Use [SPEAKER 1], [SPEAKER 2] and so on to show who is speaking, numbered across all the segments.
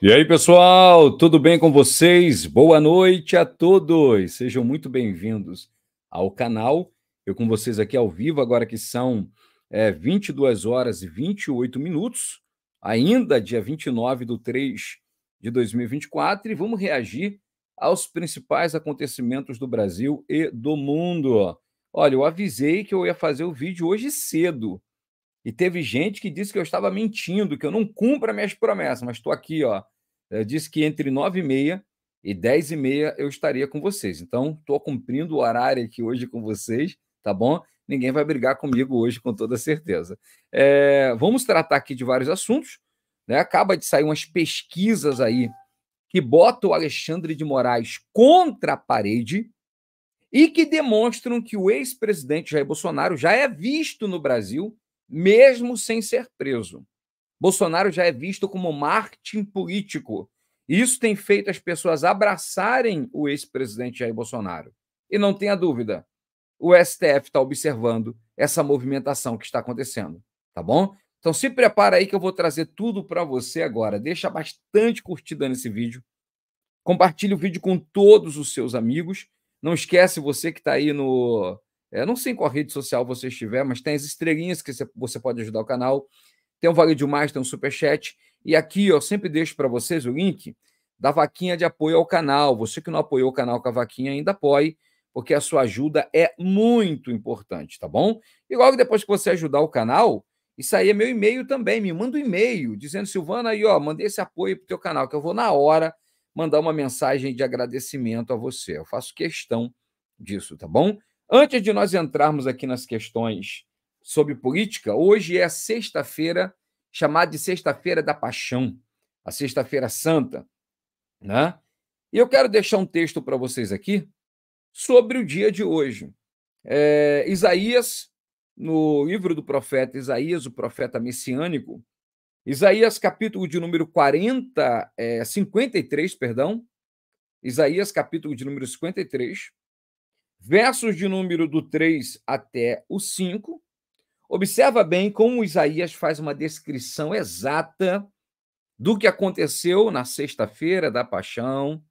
[SPEAKER 1] E aí, pessoal, tudo bem com vocês? Boa noite a todos. Sejam muito bem-vindos ao canal. Eu com vocês aqui ao vivo, agora que são é, 22 horas e 28 minutos, ainda dia 29 de 3 de 2024, e vamos reagir aos principais acontecimentos do Brasil e do mundo. Olha, eu avisei que eu ia fazer o vídeo hoje cedo, e teve gente que disse que eu estava mentindo, que eu não cumpro minhas promessas, mas estou aqui, ó. Eu eh, disse que entre 9 e meia e 10 e meia eu estaria com vocês. Então, estou cumprindo o horário aqui hoje com vocês, tá bom? Ninguém vai brigar comigo hoje, com toda certeza. É, vamos tratar aqui de vários assuntos. Né? Acaba de sair umas pesquisas aí que botam o Alexandre de Moraes contra a parede e que demonstram que o ex-presidente Jair Bolsonaro já é visto no Brasil mesmo sem ser preso. Bolsonaro já é visto como marketing político. Isso tem feito as pessoas abraçarem o ex-presidente Jair Bolsonaro. E não tenha dúvida, o STF está observando essa movimentação que está acontecendo, tá bom? Então se prepara aí que eu vou trazer tudo para você agora. Deixa bastante curtida nesse vídeo. Compartilhe o vídeo com todos os seus amigos. Não esquece você que está aí no é, não sei em qual rede social você estiver, mas tem as estrelinhas que você pode ajudar o canal. Tem um Vale Demais, tem um Superchat. E aqui, ó, sempre deixo para vocês o link da vaquinha de apoio ao canal. Você que não apoiou o canal com a vaquinha, ainda apoie, porque a sua ajuda é muito importante, tá bom? E logo depois que você ajudar o canal, isso aí é meu e-mail também. Me manda um e-mail dizendo, Silvana, aí, ó, mandei esse apoio para teu canal, que eu vou na hora mandar uma mensagem de agradecimento a você. Eu faço questão disso, tá bom? Antes de nós entrarmos aqui nas questões sobre política, hoje é a sexta-feira, chamada de Sexta-feira da Paixão, a Sexta-feira Santa. Né? E eu quero deixar um texto para vocês aqui sobre o dia de hoje. É, Isaías, no livro do profeta Isaías, o profeta messiânico, Isaías capítulo de número 40, é, 53, perdão, Isaías capítulo de número 53, versos de número do 3 até o 5, observa bem como Isaías faz uma descrição exata do que aconteceu na sexta-feira da paixão,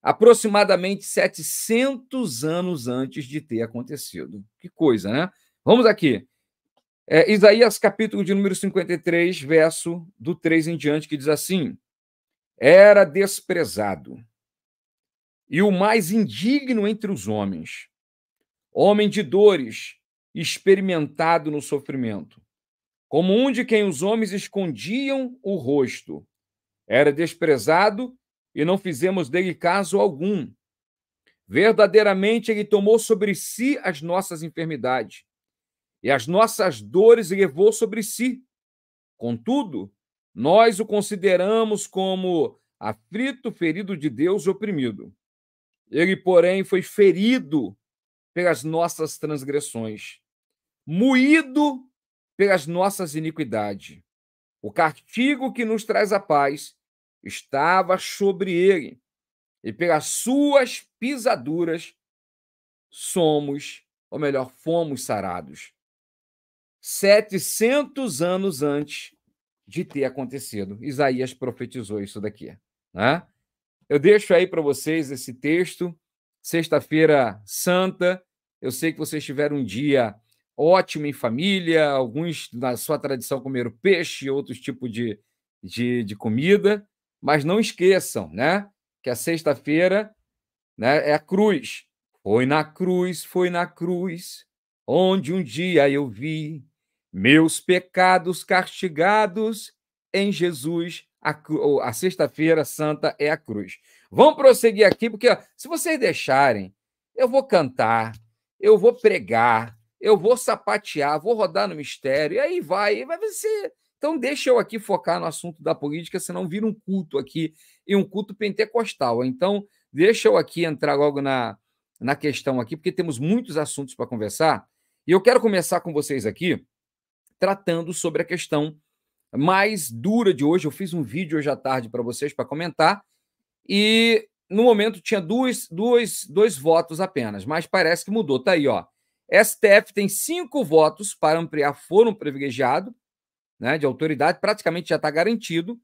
[SPEAKER 1] aproximadamente 700 anos antes de ter acontecido. Que coisa, né? Vamos aqui. É, Isaías, capítulo de número 53, verso do 3 em diante, que diz assim: Era desprezado e o mais indigno entre os homens, homem de dores, experimentado no sofrimento, como um de quem os homens escondiam o rosto. Era desprezado e não fizemos dele caso algum. Verdadeiramente ele tomou sobre si as nossas enfermidades e as nossas dores levou sobre si. Contudo, nós o consideramos como aflito, ferido de Deus, oprimido. Ele, porém, foi ferido pelas nossas transgressões, moído pelas nossas iniquidades. O castigo que nos traz a paz estava sobre ele, e pelas suas pisaduras somos, ou melhor, fomos sarados. 700 anos antes de ter acontecido. Isaías profetizou isso daqui. Né? Eu deixo aí para vocês esse texto. Sexta-feira santa. Eu sei que vocês tiveram um dia ótimo em família, alguns na sua tradição comeram peixe e outros tipos de, de, de, comida, mas não esqueçam, né? Que a sexta-feira né, é a cruz. Foi na cruz, foi na cruz, onde um dia eu vi meus pecados castigados em Jesus a, a sexta-feira santa é a cruz. Vamos prosseguir aqui, porque ó, se vocês deixarem, eu vou cantar, eu vou pregar, eu vou sapatear, vou rodar no mistério, e aí vai, e vai ser. Então, deixa eu aqui focar no assunto da política, senão vira um culto aqui, e um culto pentecostal. Então, deixa eu aqui entrar logo na, na questão aqui, porque temos muitos assuntos para conversar, e eu quero começar com vocês aqui, tratando sobre a questão mais dura de hoje. Eu fiz um vídeo hoje à tarde para vocês para comentar. E no momento tinha dois, dois, dois votos apenas, mas parece que mudou. Tá aí, ó. STF tem cinco votos para ampliar foro privilegiado, né, de autoridade, praticamente já está garantido.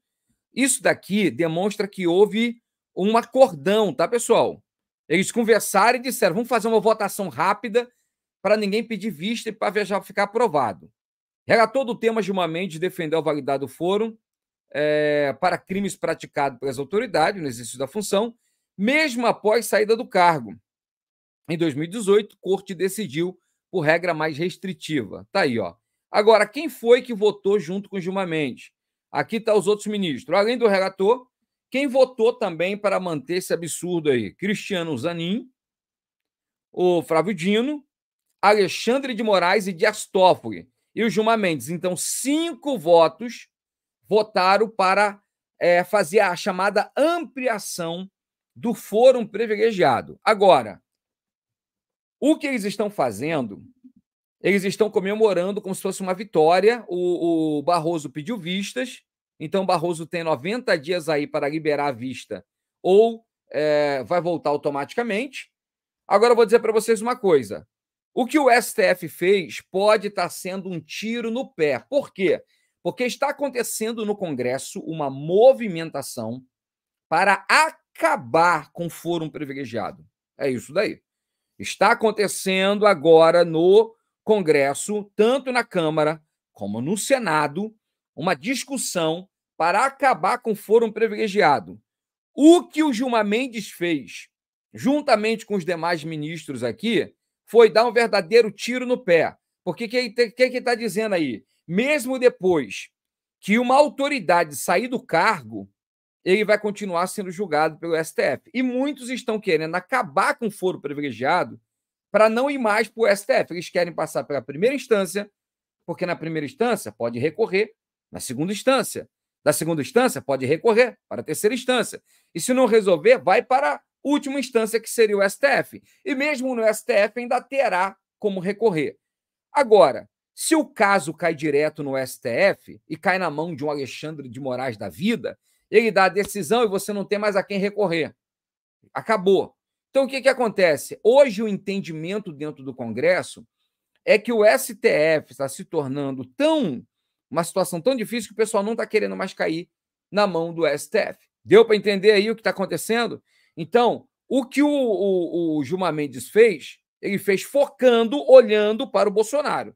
[SPEAKER 1] Isso daqui demonstra que houve um acordão, tá, pessoal? Eles conversaram e disseram: vamos fazer uma votação rápida para ninguém pedir vista e para já ficar aprovado. Relator do tema Gilmar Mendes defendeu a validade do fórum é, para crimes praticados pelas autoridades no exercício da função, mesmo após saída do cargo. Em 2018, corte decidiu por regra mais restritiva. Tá aí, ó. Agora, quem foi que votou junto com Gilmar Mendes? Aqui tá os outros ministros. Além do relator, quem votou também para manter esse absurdo aí? Cristiano Zanin, o Flávio Dino, Alexandre de Moraes e Dias Toffoli e o Gilmar Mendes. Então, cinco votos votaram para é, fazer a chamada ampliação do fórum privilegiado. Agora, o que eles estão fazendo? Eles estão comemorando como se fosse uma vitória. O, o Barroso pediu vistas, então Barroso tem 90 dias aí para liberar a vista ou é, vai voltar automaticamente. Agora eu vou dizer para vocês uma coisa: o que o STF fez pode estar tá sendo um tiro no pé. Por quê? Porque está acontecendo no Congresso uma movimentação para acabar com o fórum privilegiado. É isso daí. Está acontecendo agora no Congresso, tanto na Câmara como no Senado, uma discussão para acabar com o fórum privilegiado. O que o Gilmar Mendes fez, juntamente com os demais ministros aqui, foi dar um verdadeiro tiro no pé. Porque o que, que, que está dizendo aí? Mesmo depois que uma autoridade sair do cargo, ele vai continuar sendo julgado pelo STF. E muitos estão querendo acabar com o foro privilegiado para não ir mais para o STF. Eles querem passar pela primeira instância, porque na primeira instância pode recorrer, na segunda instância. Da segunda instância, pode recorrer para a terceira instância. E se não resolver, vai para última instância que seria o STF. E mesmo no STF ainda terá como recorrer. Agora, se o caso cai direto no STF e cai na mão de um Alexandre de Moraes da vida, ele dá a decisão e você não tem mais a quem recorrer. Acabou. Então, o que, que acontece? Hoje, o entendimento dentro do Congresso é que o STF está se tornando tão uma situação tão difícil que o pessoal não está querendo mais cair na mão do STF. Deu para entender aí o que está acontecendo? Então, o que o, o, o Gilmar Mendes fez, ele fez focando, olhando para o Bolsonaro.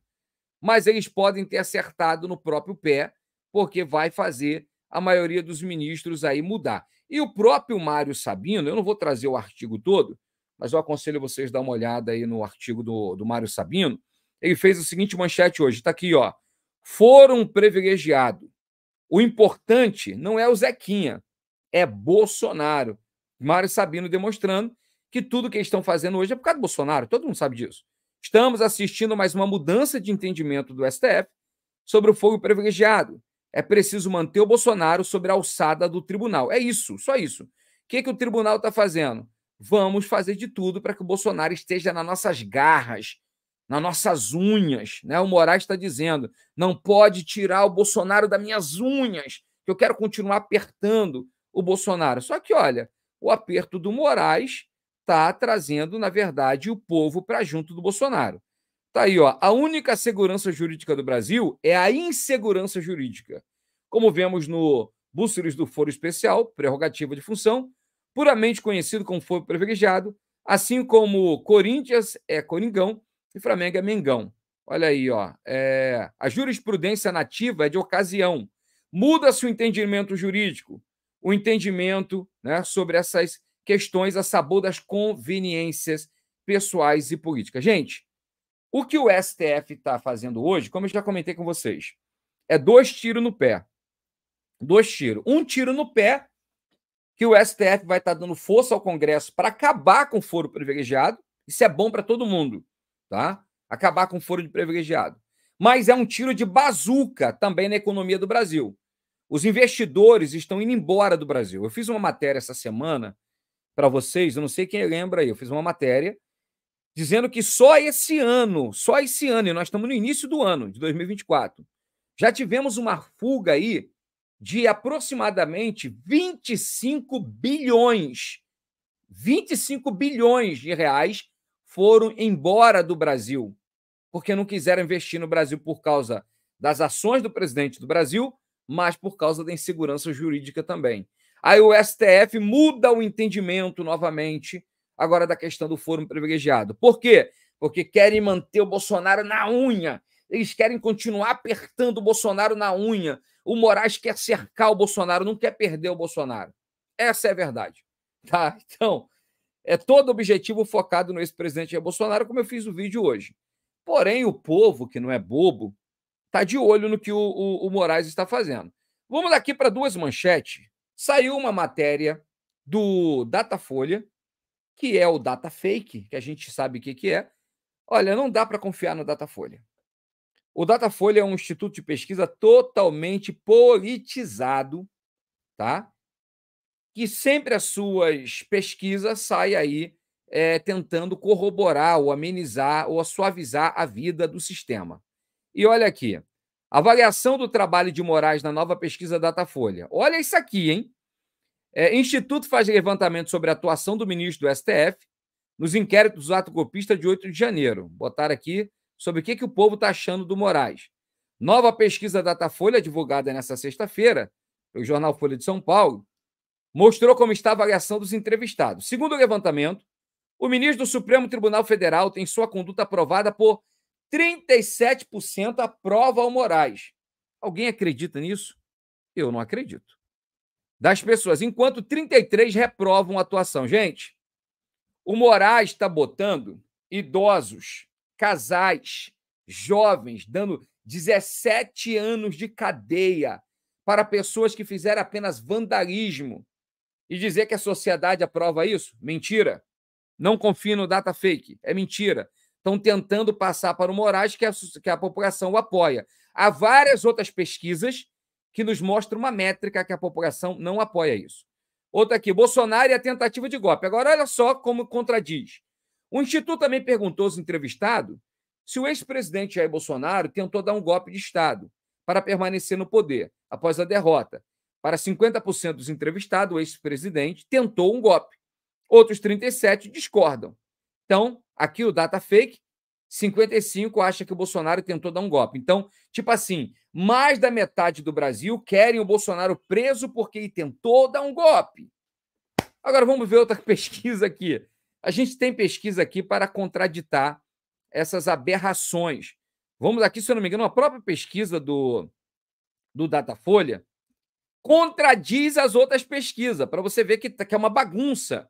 [SPEAKER 1] Mas eles podem ter acertado no próprio pé, porque vai fazer a maioria dos ministros aí mudar. E o próprio Mário Sabino, eu não vou trazer o artigo todo, mas eu aconselho vocês a dar uma olhada aí no artigo do, do Mário Sabino. Ele fez o seguinte manchete hoje, está aqui, ó. Foram privilegiados. O importante não é o Zequinha, é Bolsonaro. Mário Sabino demonstrando que tudo que eles estão fazendo hoje é por causa do Bolsonaro, todo mundo sabe disso. Estamos assistindo mais uma mudança de entendimento do STF sobre o fogo privilegiado. É preciso manter o Bolsonaro sobre a alçada do tribunal. É isso, só isso. O que, que o tribunal está fazendo? Vamos fazer de tudo para que o Bolsonaro esteja nas nossas garras, nas nossas unhas. Né? O Moraes está dizendo: não pode tirar o Bolsonaro das minhas unhas, que eu quero continuar apertando o Bolsonaro. Só que, olha, o aperto do Moraes está trazendo, na verdade, o povo para junto do Bolsonaro. Tá aí, ó. A única segurança jurídica do Brasil é a insegurança jurídica. Como vemos no Bússolos do Foro Especial, prerrogativa de função, puramente conhecido como Foro Privilegiado, assim como Corinthians é Coringão e Flamengo é Mengão. Olha aí, ó. É... A jurisprudência nativa é de ocasião. Muda-se o entendimento jurídico o entendimento né, sobre essas questões a sabor das conveniências pessoais e políticas. Gente, o que o STF está fazendo hoje, como eu já comentei com vocês, é dois tiros no pé. Dois tiros. Um tiro no pé, que o STF vai estar tá dando força ao Congresso para acabar com o foro privilegiado. Isso é bom para todo mundo, tá? Acabar com o foro de privilegiado. Mas é um tiro de bazuca também na economia do Brasil. Os investidores estão indo embora do Brasil. Eu fiz uma matéria essa semana para vocês, eu não sei quem lembra aí, eu fiz uma matéria dizendo que só esse ano, só esse ano, e nós estamos no início do ano de 2024, já tivemos uma fuga aí de aproximadamente 25 bilhões. 25 bilhões de reais foram embora do Brasil, porque não quiseram investir no Brasil por causa das ações do presidente do Brasil mas por causa da insegurança jurídica também. Aí o STF muda o entendimento novamente, agora da questão do fórum privilegiado. Por quê? Porque querem manter o Bolsonaro na unha. Eles querem continuar apertando o Bolsonaro na unha. O Moraes quer cercar o Bolsonaro, não quer perder o Bolsonaro. Essa é a verdade. Tá? Então, é todo objetivo focado no ex-presidente Bolsonaro, como eu fiz o vídeo hoje. Porém, o povo, que não é bobo, está de olho no que o, o, o Moraes está fazendo. Vamos aqui para duas manchetes. Saiu uma matéria do Datafolha, que é o data fake, que a gente sabe o que, que é. Olha, não dá para confiar no Datafolha. O Datafolha é um instituto de pesquisa totalmente politizado, tá? Que sempre as suas pesquisas saem aí é, tentando corroborar ou amenizar ou suavizar a vida do sistema. E olha aqui. Avaliação do trabalho de Moraes na nova pesquisa Datafolha. Olha isso aqui, hein? É, Instituto faz levantamento sobre a atuação do ministro do STF nos inquéritos do ato golpista de 8 de janeiro. Botar aqui sobre o que, que o povo está achando do Moraes. Nova pesquisa Datafolha, divulgada nesta sexta-feira, pelo jornal Folha de São Paulo, mostrou como está a avaliação dos entrevistados. Segundo o levantamento, o ministro do Supremo Tribunal Federal tem sua conduta aprovada por 37% aprova o Moraes. Alguém acredita nisso? Eu não acredito. Das pessoas, enquanto 33 reprovam a atuação. Gente, o Moraes está botando idosos, casais, jovens, dando 17 anos de cadeia para pessoas que fizeram apenas vandalismo. E dizer que a sociedade aprova isso? Mentira. Não confie no data fake. É mentira estão tentando passar para o Moraes, que a, que a população o apoia. Há várias outras pesquisas que nos mostram uma métrica que a população não apoia isso. Outra aqui, Bolsonaro e a tentativa de golpe. Agora, olha só como contradiz. O Instituto também perguntou aos entrevistados se o ex-presidente Jair Bolsonaro tentou dar um golpe de Estado para permanecer no poder após a derrota. Para 50% dos entrevistados, o ex-presidente tentou um golpe. Outros 37 discordam. Então, Aqui o data fake, 55 acha que o Bolsonaro tentou dar um golpe. Então, tipo assim, mais da metade do Brasil querem o Bolsonaro preso porque ele tentou dar um golpe. Agora vamos ver outra pesquisa aqui. A gente tem pesquisa aqui para contraditar essas aberrações. Vamos aqui, se eu não me engano, a própria pesquisa do, do Datafolha contradiz as outras pesquisas, para você ver que, tá, que é uma bagunça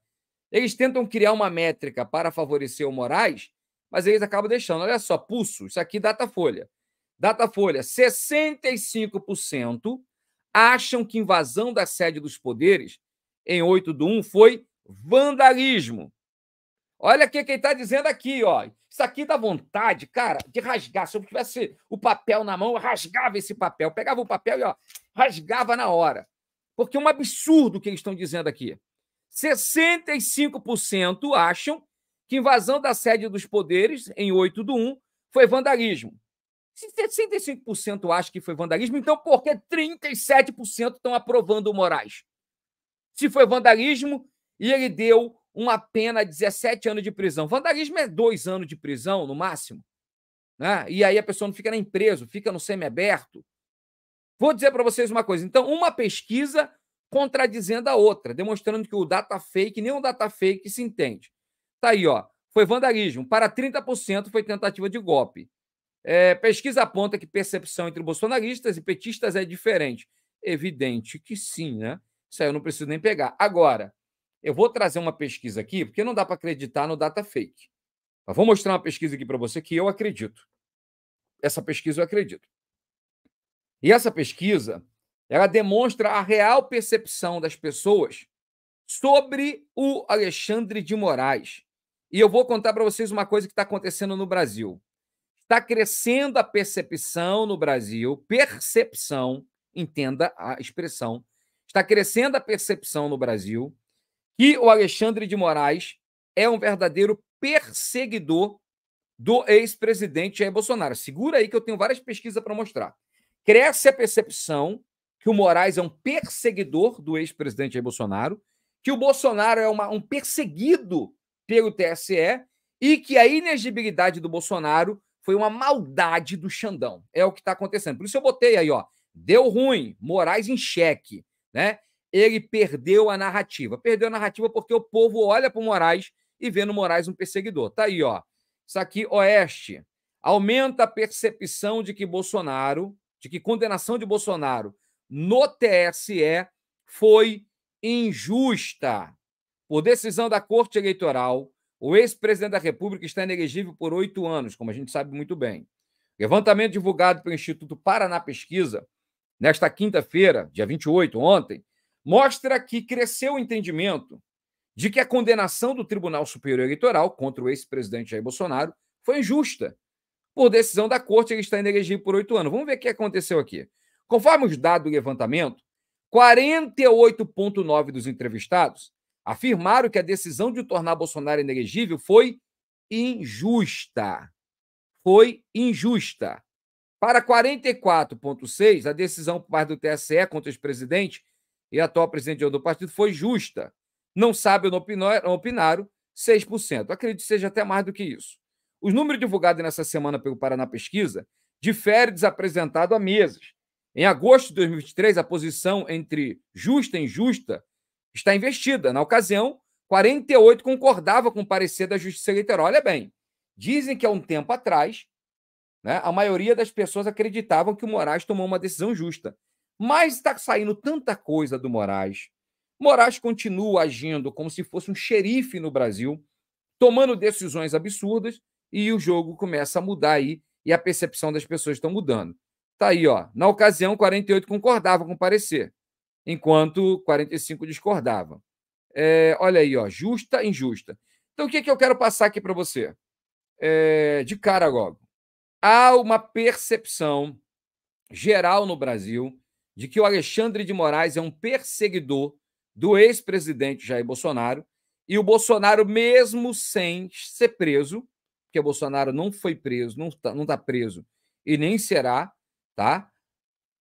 [SPEAKER 1] eles tentam criar uma métrica para favorecer o Moraes, mas eles acabam deixando. Olha só, pulso, isso aqui Datafolha. Datafolha, 65% acham que invasão da sede dos poderes em 8 do 1 foi vandalismo. Olha o que quem está dizendo aqui, ó. Isso aqui dá vontade, cara, de rasgar. Se eu tivesse o papel na mão, eu rasgava esse papel. Pegava o papel e ó, rasgava na hora. Porque é um absurdo o que eles estão dizendo aqui. 65% acham que invasão da sede dos poderes, em 8 do 1, foi vandalismo. Se 65% acha que foi vandalismo, então por que 37% estão aprovando o Moraes? Se foi vandalismo e ele deu uma pena de 17 anos de prisão. Vandalismo é dois anos de prisão, no máximo. Né? E aí a pessoa não fica nem preso, fica no semiaberto. Vou dizer para vocês uma coisa. Então, uma pesquisa contradizendo a outra, demonstrando que o data fake, nem o data fake se entende. Tá aí, ó. Foi vandalismo. Para 30% foi tentativa de golpe. É, pesquisa aponta que percepção entre bolsonaristas e petistas é diferente. Evidente que sim, né? Isso aí eu não preciso nem pegar. Agora, eu vou trazer uma pesquisa aqui, porque não dá para acreditar no data fake. Mas vou mostrar uma pesquisa aqui para você que eu acredito. Essa pesquisa eu acredito. E essa pesquisa ela demonstra a real percepção das pessoas sobre o Alexandre de Moraes. E eu vou contar para vocês uma coisa que está acontecendo no Brasil. Está crescendo a percepção no Brasil, percepção, entenda a expressão, está crescendo a percepção no Brasil que o Alexandre de Moraes é um verdadeiro perseguidor do ex-presidente Jair Bolsonaro. Segura aí que eu tenho várias pesquisas para mostrar. Cresce a percepção que o Moraes é um perseguidor do ex-presidente Bolsonaro, que o Bolsonaro é uma, um perseguido pelo TSE e que a inegibilidade do Bolsonaro foi uma maldade do Xandão. É o que está acontecendo. Por isso eu botei aí, ó. Deu ruim, Moraes em xeque, né? Ele perdeu a narrativa. Perdeu a narrativa porque o povo olha para o Moraes e vê no Moraes um perseguidor. Tá aí, ó. Isso aqui, Oeste. Aumenta a percepção de que Bolsonaro, de que condenação de Bolsonaro no TSE foi injusta. Por decisão da Corte Eleitoral, o ex-presidente da República está inelegível por oito anos, como a gente sabe muito bem. Levantamento divulgado pelo Instituto Paraná Pesquisa, nesta quinta-feira, dia 28, ontem, mostra que cresceu o entendimento de que a condenação do Tribunal Superior Eleitoral contra o ex-presidente Jair Bolsonaro foi injusta. Por decisão da corte, ele está inelegível por oito anos. Vamos ver o que aconteceu aqui. Conforme os dados do levantamento, 48,9% dos entrevistados afirmaram que a decisão de tornar Bolsonaro inelegível foi injusta. Foi injusta. Para 44,6%, a decisão por parte do TSE contra o presidente e atual presidente do partido foi justa. Não sabem, não opinaram, 6%. Acredito que seja até mais do que isso. Os números divulgados nessa semana pelo Paraná Pesquisa diferem desapresentado há meses. Em agosto de 2023, a posição entre justa e injusta está investida. Na ocasião, 48 concordava com o parecer da Justiça Eleitoral. Olha bem, dizem que há um tempo atrás, né, a maioria das pessoas acreditavam que o Moraes tomou uma decisão justa. Mas está saindo tanta coisa do Moraes. Moraes continua agindo como se fosse um xerife no Brasil, tomando decisões absurdas, e o jogo começa a mudar aí, e a percepção das pessoas está mudando. Tá aí, ó. Na ocasião, 48 concordavam com o parecer, enquanto 45 discordavam É, olha aí, ó, justa, injusta. Então, o que, é que eu quero passar aqui para você? É, de cara logo. Há uma percepção geral no Brasil de que o Alexandre de Moraes é um perseguidor do ex-presidente Jair Bolsonaro e o Bolsonaro, mesmo sem ser preso, porque Bolsonaro não foi preso, não está não tá preso e nem será, tá?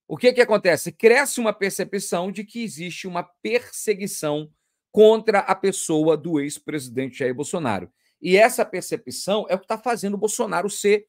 [SPEAKER 1] O que que acontece? Cresce uma percepção de que existe uma perseguição contra a pessoa do ex-presidente Jair Bolsonaro. E essa percepção é o que está fazendo o Bolsonaro ser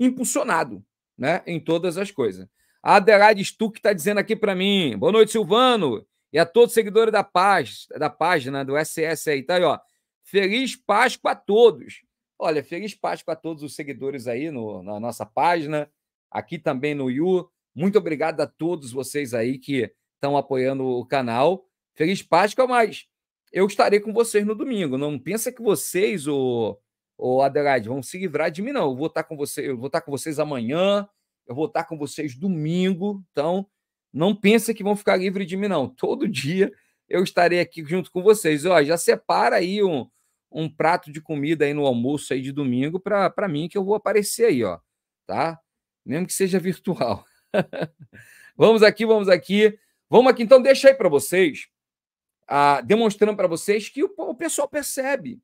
[SPEAKER 1] impulsionado, né, em todas as coisas. A Adelaide Stuck está dizendo aqui para mim, boa noite, Silvano, e a todos os seguidores da, paz, da página do SS aí, tá aí, ó. Feliz Páscoa a todos. Olha, feliz Páscoa a todos os seguidores aí no, na nossa página, aqui também no You. Muito obrigado a todos vocês aí que estão apoiando o canal. Feliz Páscoa, mas eu estarei com vocês no domingo. Não pensa que vocês, o, o Adelaide, vão se livrar de mim, não. Eu vou estar tá com vocês, eu vou estar tá com vocês amanhã, eu vou estar tá com vocês domingo. Então, não pensa que vão ficar livres de mim, não. Todo dia eu estarei aqui junto com vocês. Ó, já separa aí um, um prato de comida aí no almoço aí de domingo para mim que eu vou aparecer aí, ó. Tá? mesmo que seja virtual. vamos aqui, vamos aqui. Vamos aqui, então, deixa aí para vocês, ah, demonstrando para vocês que o, o, pessoal percebe.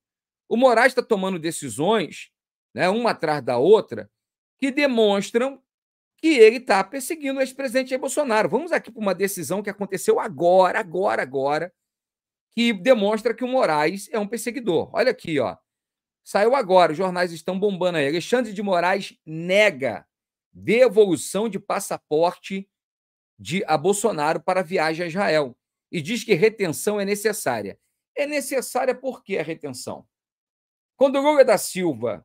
[SPEAKER 1] O Moraes está tomando decisões, né, uma atrás da outra, que demonstram que ele está perseguindo o ex-presidente Bolsonaro. Vamos aqui para uma decisão que aconteceu agora, agora, agora, que demonstra que o Moraes é um perseguidor. Olha aqui, ó. Saiu agora, os jornais estão bombando aí. Alexandre de Moraes nega devolução de passaporte de, a Bolsonaro para a viagem a Israel e diz que retenção é necessária. É necessária por que a retenção? Quando o Lula da Silva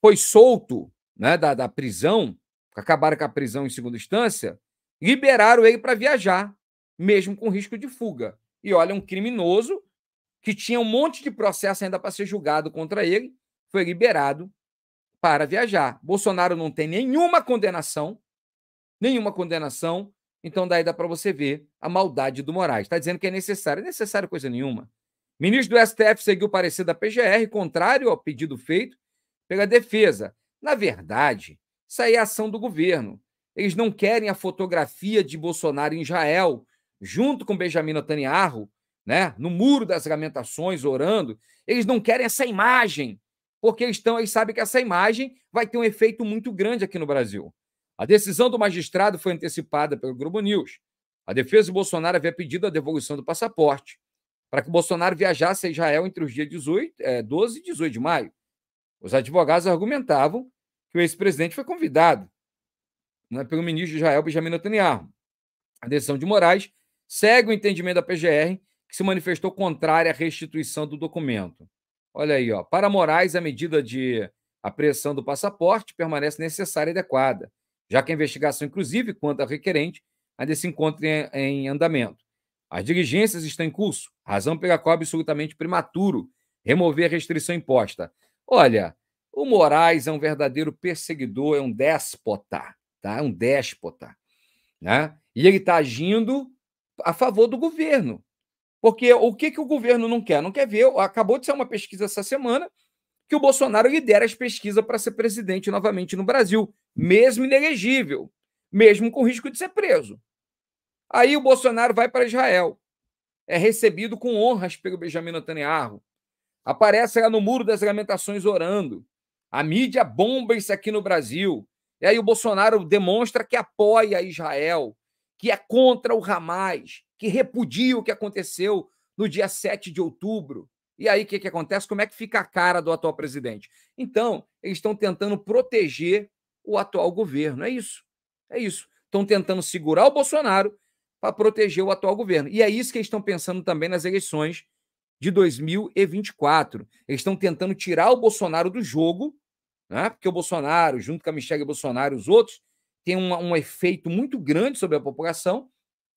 [SPEAKER 1] foi solto né, da, da prisão, acabaram com a prisão em segunda instância, liberaram ele para viajar, mesmo com risco de fuga. E olha, um criminoso que tinha um monte de processo ainda para ser julgado contra ele, foi liberado para viajar. Bolsonaro não tem nenhuma condenação, nenhuma condenação. Então daí dá para você ver a maldade do Moraes. Está dizendo que é necessário, é necessário coisa nenhuma. Ministro do STF seguiu o parecer da PGR, contrário ao pedido feito pela defesa. Na verdade, isso aí é ação do governo. Eles não querem a fotografia de Bolsonaro em Israel, junto com Benjamin Netanyahu, né, no muro das lamentações, orando. Eles não querem essa imagem porque eles, estão, eles sabem que essa imagem vai ter um efeito muito grande aqui no Brasil. A decisão do magistrado foi antecipada pelo Globo News. A defesa de Bolsonaro havia pedido a devolução do passaporte para que Bolsonaro viajasse a Israel entre os dias 18, é, 12 e 18 de maio. Os advogados argumentavam que o ex-presidente foi convidado né, pelo ministro de Israel, Benjamin Netanyahu. A decisão de Moraes segue o entendimento da PGR, que se manifestou contrária à restituição do documento. Olha aí, ó. Para Moraes, a medida de apreensão do passaporte permanece necessária e adequada, já que a investigação, inclusive quanto a requerente, ainda se encontra em, em andamento. As diligências estão em curso, razão pela qual é absolutamente prematuro remover a restrição imposta. Olha, o Moraes é um verdadeiro perseguidor, é um déspota, tá? É um déspota, né? E ele está agindo a favor do governo. Porque o que, que o governo não quer? Não quer ver. Acabou de ser uma pesquisa essa semana que o Bolsonaro lidera as pesquisas para ser presidente novamente no Brasil, mesmo inelegível, mesmo com risco de ser preso. Aí o Bolsonaro vai para Israel. É recebido com honras pelo Benjamin Netanyahu. Aparece lá no Muro das Lamentações orando. A mídia bomba isso aqui no Brasil. E aí o Bolsonaro demonstra que apoia Israel, que é contra o Hamas, que repudia o que aconteceu no dia 7 de outubro. E aí o que, que acontece? Como é que fica a cara do atual presidente? Então, eles estão tentando proteger o atual governo. É isso. É isso. Estão tentando segurar o Bolsonaro para proteger o atual governo. E é isso que eles estão pensando também nas eleições de 2024. Eles estão tentando tirar o Bolsonaro do jogo, né? porque o Bolsonaro, junto com a Michelle Bolsonaro e os outros, tem um efeito muito grande sobre a população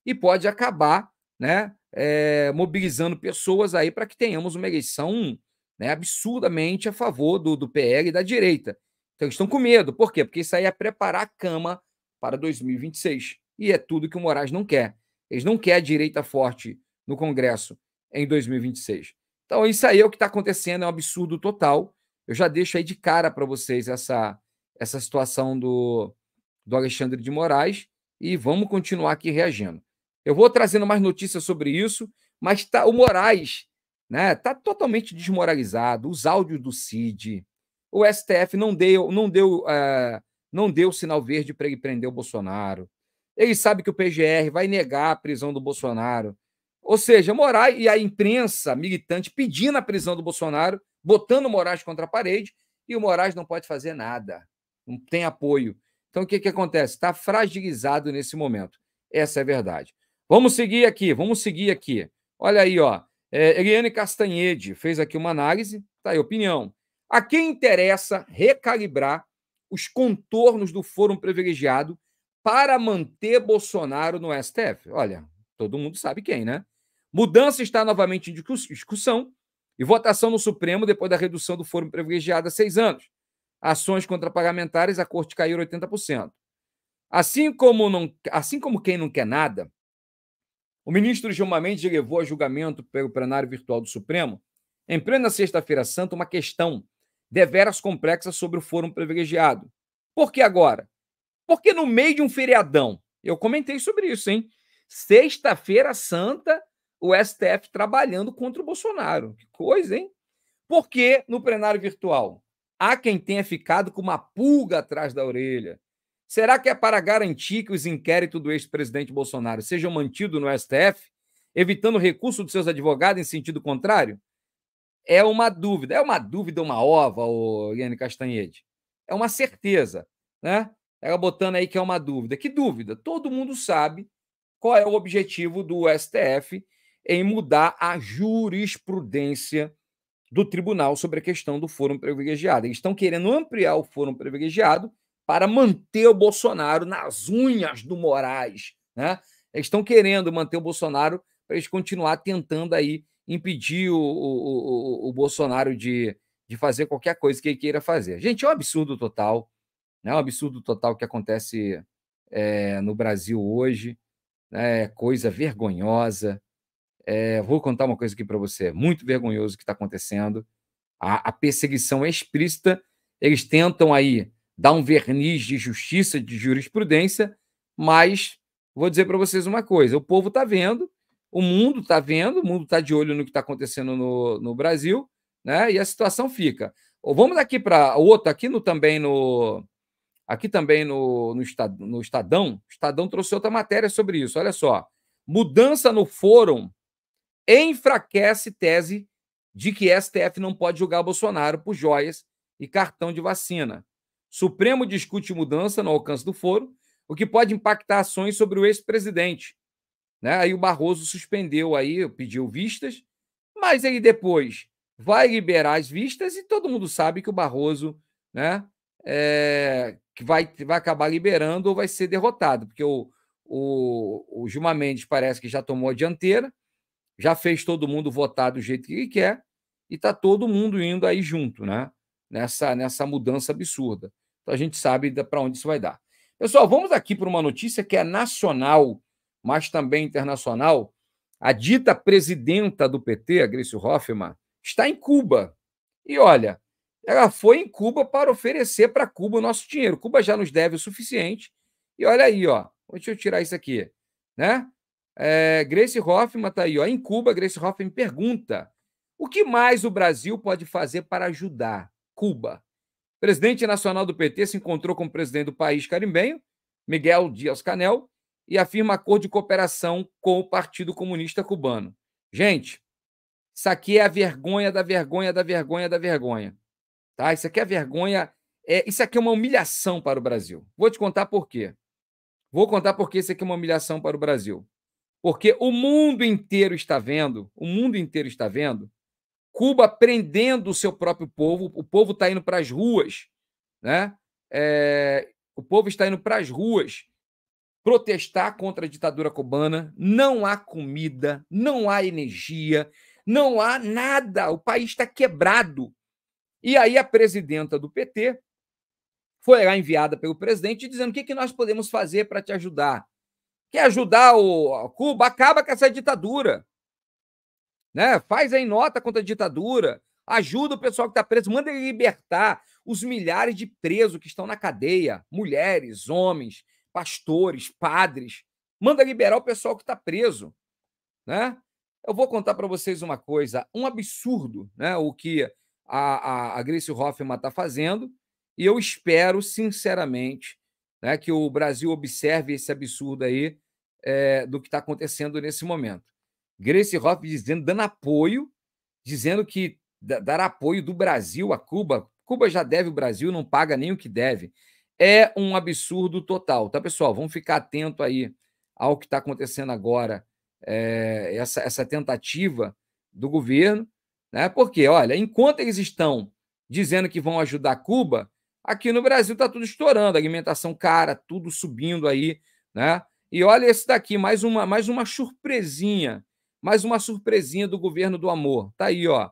[SPEAKER 1] e pode acabar né, é, mobilizando pessoas aí para que tenhamos uma eleição né, absurdamente a favor do, do PL e da direita. Então, eles estão com medo. Por quê? Porque isso aí é preparar a cama para 2026. E é tudo que o Moraes não quer. Eles não querem a direita forte no Congresso em 2026. Então, isso aí é o que está acontecendo, é um absurdo total. Eu já deixo aí de cara para vocês essa, essa situação do, do Alexandre de Moraes e vamos continuar aqui reagindo. Eu vou trazendo mais notícias sobre isso, mas tá, o Moraes né, tá totalmente desmoralizado. Os áudios do Cid, o STF não deu, não deu, eh, não deu sinal verde para ele prender o Bolsonaro. Ele sabe que o PGR vai negar a prisão do Bolsonaro. Ou seja, Moraes e a imprensa militante pedindo a prisão do Bolsonaro, botando o Moraes contra a parede, e o Moraes não pode fazer nada, não tem apoio. Então, o que, que acontece? Está fragilizado nesse momento. Essa é a verdade. Vamos seguir aqui, vamos seguir aqui. Olha aí, ó. É, Eliane Castanhede fez aqui uma análise, tá aí, opinião. A quem interessa recalibrar os contornos do fórum privilegiado para manter Bolsonaro no STF? Olha, todo mundo sabe quem, né? Mudança está novamente em discussão e votação no Supremo depois da redução do fórum privilegiado a seis anos. Ações contra parlamentares, a corte caiu 80%. Assim como, não, assim como quem não quer nada, o ministro Gilmar Mendes levou a julgamento pelo plenário virtual do Supremo, em plena Sexta-feira Santa, uma questão deveras complexa sobre o fórum privilegiado. Por que agora? Porque no meio de um feriadão, eu comentei sobre isso, hein? Sexta-feira Santa, o STF trabalhando contra o Bolsonaro. Que coisa, hein? Por que no plenário virtual? Há quem tenha ficado com uma pulga atrás da orelha. Será que é para garantir que os inquéritos do ex-presidente Bolsonaro sejam mantidos no STF, evitando recurso dos seus advogados em sentido contrário? É uma dúvida. É uma dúvida, uma ova, o Iane Castanhede. É uma certeza, né? Ela é botando aí que é uma dúvida. Que dúvida? Todo mundo sabe qual é o objetivo do STF em mudar a jurisprudência do tribunal sobre a questão do fórum privilegiado. Eles estão querendo ampliar o fórum privilegiado para manter o Bolsonaro nas unhas do Moraes. Né? Eles estão querendo manter o Bolsonaro para eles continuar tentando aí impedir o, o, o, o, Bolsonaro de, de fazer qualquer coisa que ele queira fazer. Gente, é um absurdo total. Né? É um absurdo total que acontece é, no Brasil hoje. Né? É coisa vergonhosa. É, vou contar uma coisa aqui para você. É muito vergonhoso o que está acontecendo. A, a perseguição é explícita. Eles tentam aí dá um verniz de justiça, de jurisprudência, mas vou dizer para vocês uma coisa: o povo está vendo, o mundo está vendo, o mundo está de olho no que está acontecendo no, no Brasil, né? E a situação fica. Vamos aqui para outro, aqui no também no. Aqui também no, no, no Estadão, o Estadão trouxe outra matéria sobre isso. Olha só. Mudança no fórum enfraquece tese de que STF não pode julgar Bolsonaro por joias e cartão de vacina. Supremo discute mudança no alcance do foro, o que pode impactar ações sobre o ex-presidente. Né? Aí o Barroso suspendeu aí, pediu vistas, mas aí depois vai liberar as vistas e todo mundo sabe que o Barroso, né, é, que vai, vai acabar liberando ou vai ser derrotado, porque o, o, o Gilmar Mendes parece que já tomou a dianteira, já fez todo mundo votar do jeito que ele quer e está todo mundo indo aí junto, né? Nessa, nessa mudança absurda. Então, a gente sabe para onde isso vai dar. Pessoal, vamos aqui para uma notícia que é nacional, mas também internacional. A dita presidenta do PT, a Grício Hoffmann, está em Cuba. E olha, ela foi em Cuba para oferecer para Cuba o nosso dinheiro. Cuba já nos deve o suficiente. E olha aí, ó. Deixa eu tirar isso aqui, né? É, Grace Hoffman está aí, ó. Em Cuba, Grace Hoffman pergunta: o que mais o Brasil pode fazer para ajudar Cuba? presidente nacional do PT se encontrou com o presidente do país carimbenho, Miguel Dias Canel, e afirma acordo de cooperação com o Partido Comunista Cubano. Gente, isso aqui é a vergonha da vergonha da vergonha da vergonha. Tá? Isso aqui é vergonha. É, isso aqui é uma humilhação para o Brasil. Vou te contar por quê. Vou contar por que isso aqui é uma humilhação para o Brasil. Porque o mundo inteiro está vendo, o mundo inteiro está vendo Cuba prendendo o seu próprio povo, o povo está indo para as ruas, né? É, o povo está indo para as ruas protestar contra a ditadura cubana. Não há comida, não há energia, não há nada. O país está quebrado. E aí a presidenta do PT foi lá enviada pelo presidente dizendo o que, que nós podemos fazer para te ajudar. Quer ajudar o Cuba? Acaba com essa ditadura né? Faz aí nota contra a ditadura, ajuda o pessoal que está preso, manda ele libertar os milhares de presos que estão na cadeia, mulheres, homens, pastores, padres. Manda liberar o pessoal que está preso, né? Eu vou contar para vocês uma coisa, um absurdo, né? O que a, a, a Grace Hoffman está fazendo, e eu espero, sinceramente, né, que o Brasil observe esse absurdo aí é, do que está acontecendo nesse momento. Grace Hoff dizendo, dando apoio, dizendo que dar apoio do Brasil a Cuba. Cuba já deve o Brasil, não paga nem o que deve. É um absurdo total, tá, pessoal? Vamos ficar atento aí ao que está acontecendo agora, é, essa, essa tentativa do governo, né? Porque, olha, enquanto eles estão dizendo que vão ajudar Cuba, aqui no Brasil está tudo estourando, alimentação cara, tudo subindo aí, né? E olha esse daqui, mais uma, mais uma surpresinha mais uma surpresinha do governo do amor. Tá aí, ó.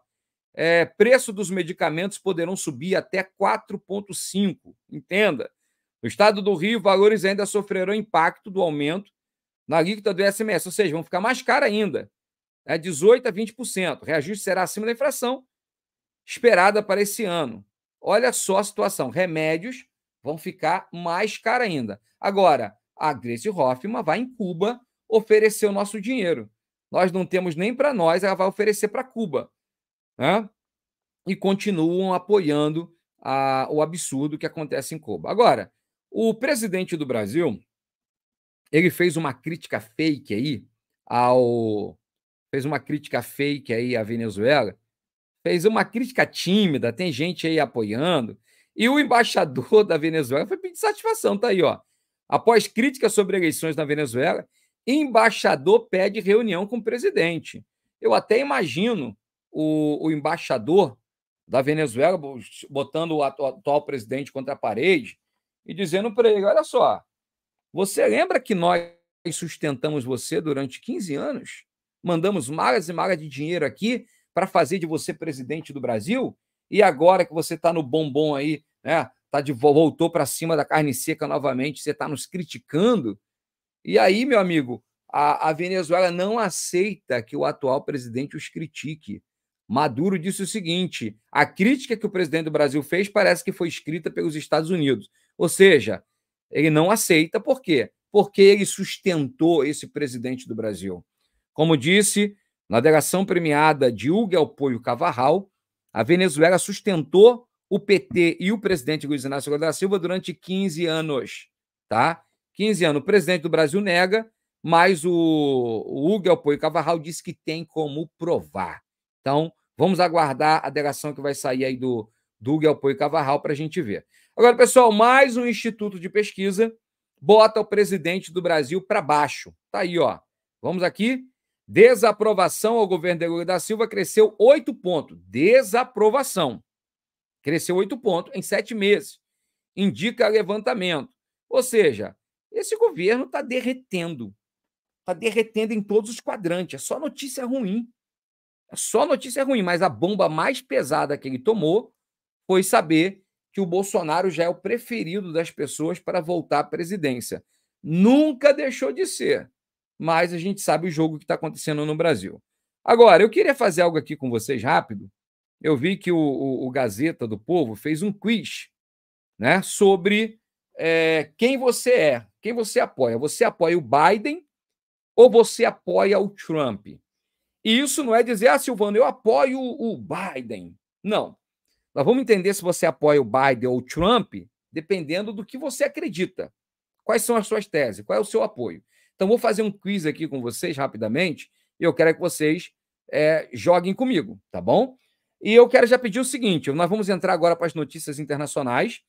[SPEAKER 1] É, preço dos medicamentos poderão subir até 4,5. Entenda. No estado do Rio, valores ainda sofrerão impacto do aumento na alíquota do SMS, ou seja, vão ficar mais caros ainda. É né? 18% a 20%. O reajuste será acima da inflação esperada para esse ano. Olha só a situação. Remédios vão ficar mais caros ainda. Agora, a Grace Hoffman vai em Cuba oferecer o nosso dinheiro nós não temos nem para nós, ela vai oferecer para Cuba. Né? E continuam apoiando a, o absurdo que acontece em Cuba. Agora, o presidente do Brasil, ele fez uma crítica fake aí ao. Fez uma crítica fake aí à Venezuela, fez uma crítica tímida, tem gente aí apoiando. E o embaixador da Venezuela foi pedir satisfação, tá aí, ó. Após críticas sobre eleições na Venezuela, Embaixador pede reunião com o presidente. Eu até imagino o, o embaixador da Venezuela botando o atual, presidente contra a parede e dizendo para ele: olha só, você lembra que nós sustentamos você durante 15 anos? Mandamos malas e malas de dinheiro aqui para fazer de você presidente do Brasil? E agora que você está no bombom aí, né? Tá de, voltou para cima da carne seca novamente, você está nos criticando? E aí, meu amigo, a, a Venezuela não aceita que o atual presidente os critique. Maduro disse o seguinte: a crítica que o presidente do Brasil fez parece que foi escrita pelos Estados Unidos. Ou seja, ele não aceita, por quê? Porque ele sustentou esse presidente do Brasil. Como disse, na delegação premiada de Hugo Alpoio Cavarral, a Venezuela sustentou o PT e o presidente Luiz Inácio Lula da Silva durante 15 anos, tá? 15 anos. O presidente do Brasil nega, mas o, o Hugo Alpoio Cavarral disse que tem como provar. Então, vamos aguardar a delegação que vai sair aí do, do Hugo Alpoio Cavarral para a gente ver. Agora, pessoal, mais um instituto de pesquisa bota o presidente do Brasil para baixo. Tá aí, ó. Vamos aqui. Desaprovação ao governo de Lula da Silva cresceu oito pontos. Desaprovação. Cresceu oito pontos em sete meses. Indica levantamento. Ou seja, esse governo está derretendo. Está derretendo em todos os quadrantes. É só notícia ruim. É só notícia ruim, mas a bomba mais pesada que ele tomou foi saber que o Bolsonaro já é o preferido das pessoas para voltar à presidência. Nunca deixou de ser, mas a gente sabe o jogo que está acontecendo no Brasil. Agora, eu queria fazer algo aqui com vocês rápido. Eu vi que o, o, o Gazeta do Povo fez um quiz né, sobre é, quem você é. Quem você apoia? Você apoia o Biden ou você apoia o Trump? E isso não é dizer, ah, Silvano, eu apoio o Biden. Não. Nós vamos entender se você apoia o Biden ou o Trump, dependendo do que você acredita. Quais são as suas teses? Qual é o seu apoio? Então, vou fazer um quiz aqui com vocês rapidamente e eu quero que vocês é, joguem comigo, tá bom? E eu quero já pedir o seguinte: nós vamos entrar agora para as notícias internacionais.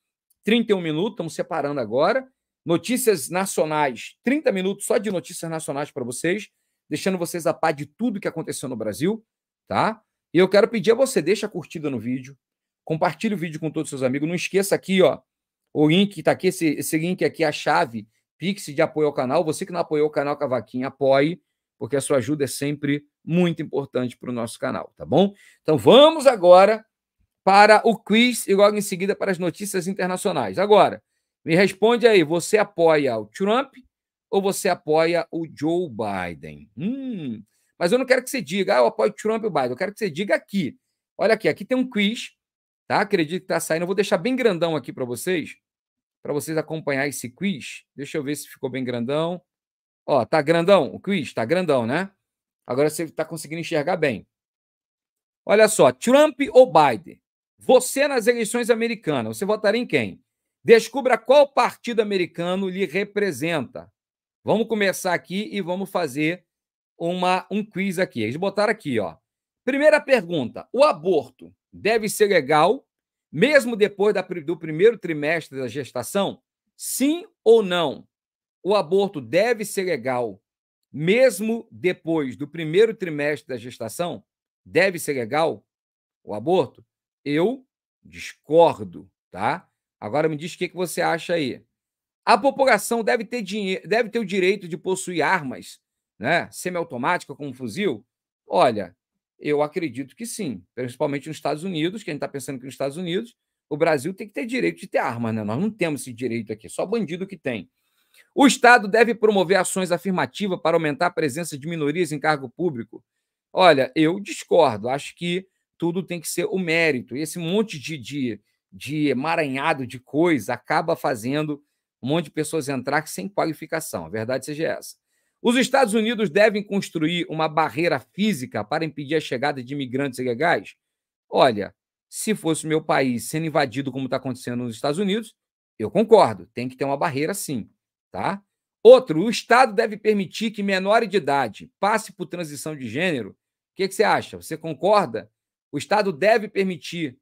[SPEAKER 1] 31 minutos, estamos separando agora. Notícias nacionais, 30 minutos só de notícias nacionais para vocês, deixando vocês a par de tudo que aconteceu no Brasil, tá? E eu quero pedir a você, deixa a curtida no vídeo, compartilhe o vídeo com todos os seus amigos, não esqueça aqui, ó, o link tá aqui, esse, esse link aqui, é a chave Pix de apoio ao canal. Você que não apoiou o canal Cavaquinha, apoie, porque a sua ajuda é sempre muito importante para o nosso canal, tá bom? Então vamos agora para o quiz e logo em seguida para as notícias internacionais. Agora, me responde aí, você apoia o Trump ou você apoia o Joe Biden? Hum, mas eu não quero que você diga, ah, eu apoio o Trump e o Biden. Eu quero que você diga aqui. Olha aqui, aqui tem um quiz, tá? Acredito que tá saindo. Eu vou deixar bem grandão aqui para vocês, para vocês acompanhar esse quiz. Deixa eu ver se ficou bem grandão. Ó, tá grandão, o quiz tá grandão, né? Agora você está conseguindo enxergar bem. Olha só, Trump ou Biden? Você nas eleições americanas, você votaria em quem? Descubra qual partido americano lhe representa. Vamos começar aqui e vamos fazer uma, um quiz aqui. Eles botaram aqui, ó. Primeira pergunta: o aborto deve ser legal mesmo depois da, do primeiro trimestre da gestação? Sim ou não? O aborto deve ser legal mesmo depois do primeiro trimestre da gestação? Deve ser legal o aborto? Eu discordo, tá? Agora me diz o que, que você acha aí. A população deve ter, deve ter o direito de possuir armas, né? Semiautomática, como um fuzil? Olha, eu acredito que sim, principalmente nos Estados Unidos, que a gente está pensando que nos Estados Unidos, o Brasil tem que ter direito de ter armas, né? Nós não temos esse direito aqui, só bandido que tem. O Estado deve promover ações afirmativas para aumentar a presença de minorias em cargo público. Olha, eu discordo, acho que tudo tem que ser o mérito. E esse monte de, de de emaranhado de coisa acaba fazendo um monte de pessoas entrar sem qualificação. A verdade seja essa. Os Estados Unidos devem construir uma barreira física para impedir a chegada de imigrantes ilegais? Olha, se fosse meu país sendo invadido como está acontecendo nos Estados Unidos, eu concordo, tem que ter uma barreira sim, tá? Outro, o Estado deve permitir que menor de idade passe por transição de gênero. O que, que você acha? Você concorda? O Estado deve permitir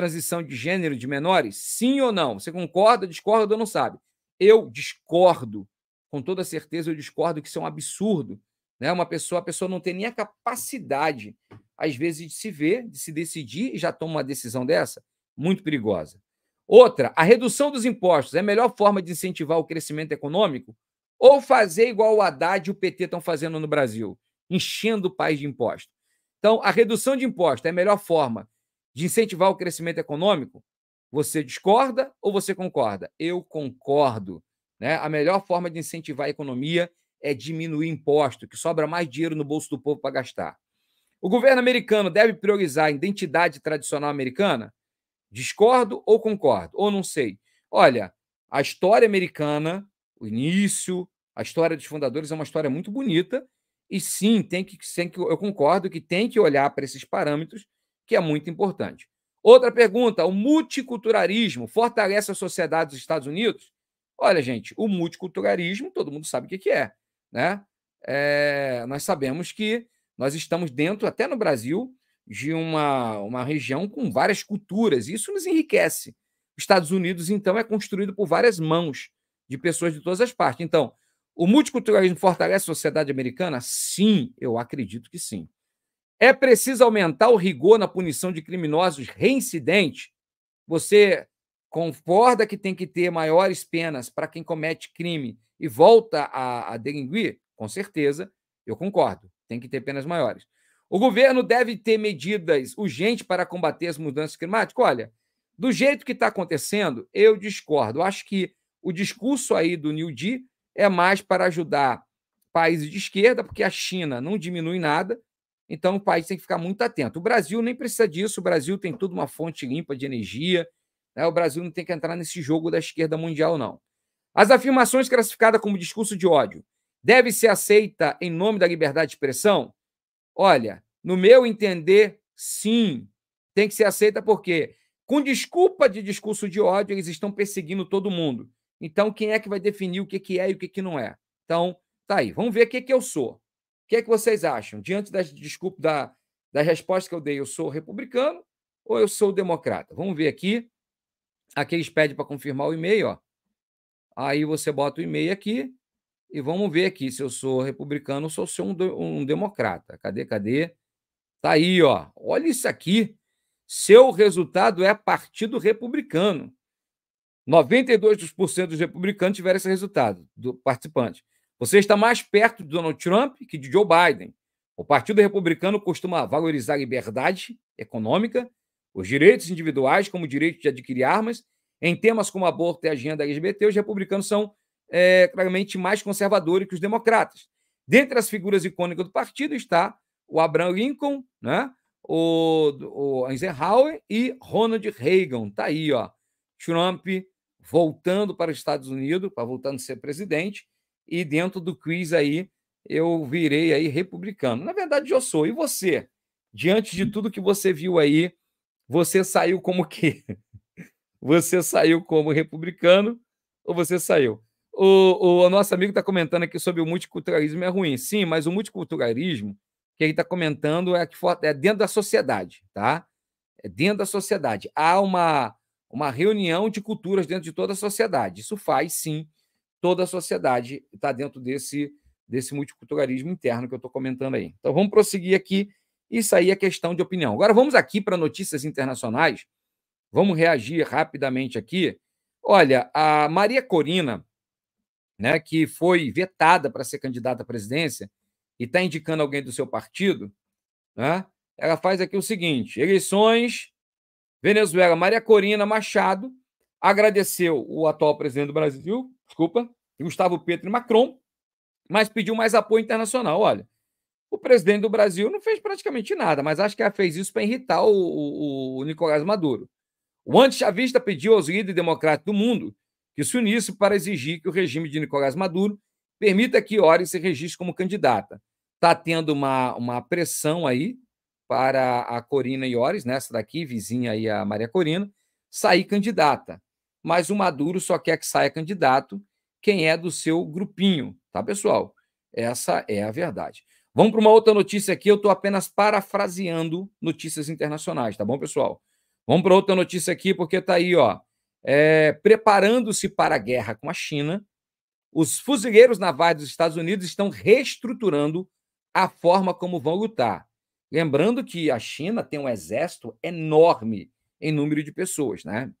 [SPEAKER 1] transição de gênero de menores? Sim ou não? Você concorda, discorda ou não sabe? Eu discordo. Com toda certeza, eu discordo que isso é um absurdo. Né? Uma pessoa, a pessoa não tem nem a capacidade, às vezes, de se ver, de se decidir e já toma uma decisão dessa muito perigosa. Outra, a redução dos impostos é a melhor forma de incentivar o crescimento econômico? Ou fazer igual o Haddad e o PT estão fazendo no Brasil, enchendo o país de impostos? Então, a redução de impostos é a melhor forma de incentivar o crescimento econômico? Você discorda ou você concorda? Eu concordo. Né? A melhor forma de incentivar a economia é diminuir imposto, que sobra mais dinheiro no bolso do povo para gastar. O governo americano deve priorizar a identidade tradicional americana? Discordo ou concordo? Ou não sei. Olha, a história americana, o início, a história dos fundadores é uma história muito bonita. E sim, tem que, tem que eu concordo que tem que olhar para esses parâmetros que é muito importante. Outra pergunta: o multiculturalismo fortalece a sociedade dos Estados Unidos? Olha, gente, o multiculturalismo, todo mundo sabe o que é. Né? É, nós sabemos que nós estamos dentro, até no Brasil, de uma, uma região com várias culturas. Isso nos enriquece. Os Estados Unidos, então, é construído por várias mãos de pessoas de todas as partes. Então, o multiculturalismo fortalece a sociedade americana? Sim, eu acredito que sim. É preciso aumentar o rigor na punição de criminosos reincidentes? Você concorda que tem que ter maiores penas para quem comete crime e volta a, a delinquir? Com certeza, eu concordo. Tem que ter penas maiores. O governo deve ter medidas urgentes para combater as mudanças climáticas? Olha, do jeito que está acontecendo, eu discordo. acho que o discurso aí do New Deal é mais para ajudar países de esquerda, porque a China não diminui nada, então o país tem que ficar muito atento. O Brasil nem precisa disso, o Brasil tem toda uma fonte limpa de energia. Né? O Brasil não tem que entrar nesse jogo da esquerda mundial, não. As afirmações classificadas como discurso de ódio deve ser aceita em nome da liberdade de expressão? Olha, no meu entender, sim. Tem que ser aceita porque, com desculpa de discurso de ódio, eles estão perseguindo todo mundo. Então, quem é que vai definir o que é e o que não é? Então, tá aí. Vamos ver o que, que eu sou que é que vocês acham? Diante das desculpa da, das respostas que eu dei, eu sou republicano ou eu sou democrata? Vamos ver aqui. Aqui eles pedem para confirmar o e-mail, ó. Aí você bota o e-mail aqui e vamos ver aqui se eu sou republicano ou se eu sou um, um democrata. Cadê, cadê? Tá aí, ó. Olha isso aqui. Seu resultado é partido republicano. 92% dos republicanos tiveram esse resultado do participante. Você está mais perto de Donald Trump que de Joe Biden. O Partido Republicano costuma valorizar a liberdade econômica, os direitos individuais, como o direito de adquirir armas. Em temas como aborto e agenda LGBT, os republicanos são é, claramente mais conservadores que os democratas. Dentre as figuras icônicas do partido está o Abraham Lincoln, né? o, o Eisenhower e Ronald Reagan. Está aí, ó. Trump voltando para os Estados Unidos, para voltando a ser presidente, e dentro do quiz aí eu virei aí republicano. Na verdade, eu sou. E você? Diante de tudo que você viu aí, você saiu como quê? Você saiu como republicano ou você saiu? O, o nosso amigo está comentando aqui sobre o multiculturalismo é ruim. Sim, mas o multiculturalismo que ele está comentando é que é dentro da sociedade, tá? É dentro da sociedade. Há uma, uma reunião de culturas dentro de toda a sociedade. Isso faz, sim, toda a sociedade está dentro desse, desse multiculturalismo interno que eu estou comentando aí. Então vamos prosseguir aqui. Isso aí é questão de opinião. Agora vamos aqui para notícias internacionais. Vamos reagir rapidamente aqui. Olha, a Maria Corina, né, que foi vetada para ser candidata à presidência e está indicando alguém do seu partido, né, ela faz aqui o seguinte: eleições, Venezuela, Maria Corina Machado agradeceu o atual presidente do Brasil, desculpa, Gustavo Petro e Macron, mas pediu mais apoio internacional. Olha, o presidente do Brasil não fez praticamente nada, mas acho que ela fez isso para irritar o, o, o Nicolás Maduro. O anti-chavista pediu aos líderes democráticos do mundo que se unissem para exigir que o regime de Nicolás Maduro permita que Ori se registre como candidata. Está tendo uma, uma pressão aí para a Corina Iores, nessa né, daqui, vizinha aí a Maria Corina, sair candidata mas o Maduro só quer que saia candidato quem é do seu grupinho, tá, pessoal? Essa é a verdade. Vamos para uma outra notícia aqui, eu estou apenas parafraseando notícias internacionais, tá bom, pessoal? Vamos para outra notícia aqui, porque tá aí, ó. É, Preparando-se para a guerra com a China, os fuzileiros navais dos Estados Unidos estão reestruturando a forma como vão lutar. Lembrando que a China tem um exército enorme em número de pessoas, né?